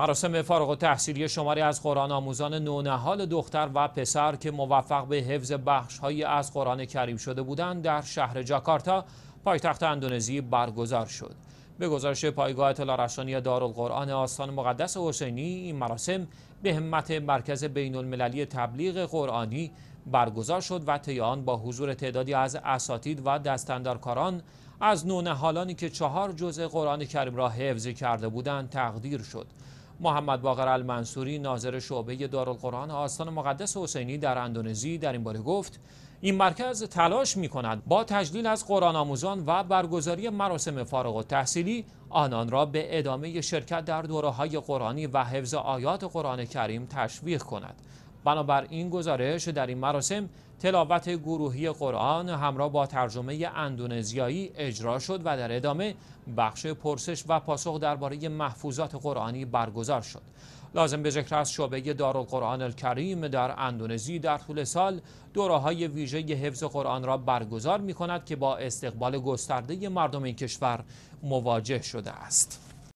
مراسم فارغ تحصیلی شماری از قرآن آموزان نونهال دختر و پسر که موفق به حفظ بخش های از قرآن کریم شده بودند در شهر جاکارتا پایتخت اندونزی برگزار شد. به گزارش پایگاه اطلاع رسانی دارالقرآن آستان مقدس حسینی این مراسم به همت مرکز بین المللی تبلیغ قرآنی برگزار شد و تیان با حضور تعدادی از اساتید و دستندارکاران از نونهالانی که چهار جزء قرآن کریم را حفظ کرده بودند تقدیر شد. محمد باقر المنصوری ناظر شعبه دارالقرآن آستان مقدس حسینی در اندونزی در این باره گفت این مرکز تلاش می کند با تجلیل از قرآن آموزان و برگزاری مراسم فارغ و تحصیلی آنان را به ادامه شرکت در دوره های قرآنی و حفظ آیات قرآن کریم تشویق کند بنابراین گزارش در این مراسم تلاوت گروهی قرآن همراه با ترجمه اندونزیایی اجرا شد و در ادامه بخش پرسش و پاسخ درباره محفوظات قرآنی برگزار شد. لازم به ذکر است شعبه دارالقرآن الکریم در اندونزی در طول سال دوره‌های های ویژه حفظ قرآن را برگزار می‌کند که با استقبال گسترده مردم این کشور مواجه شده است.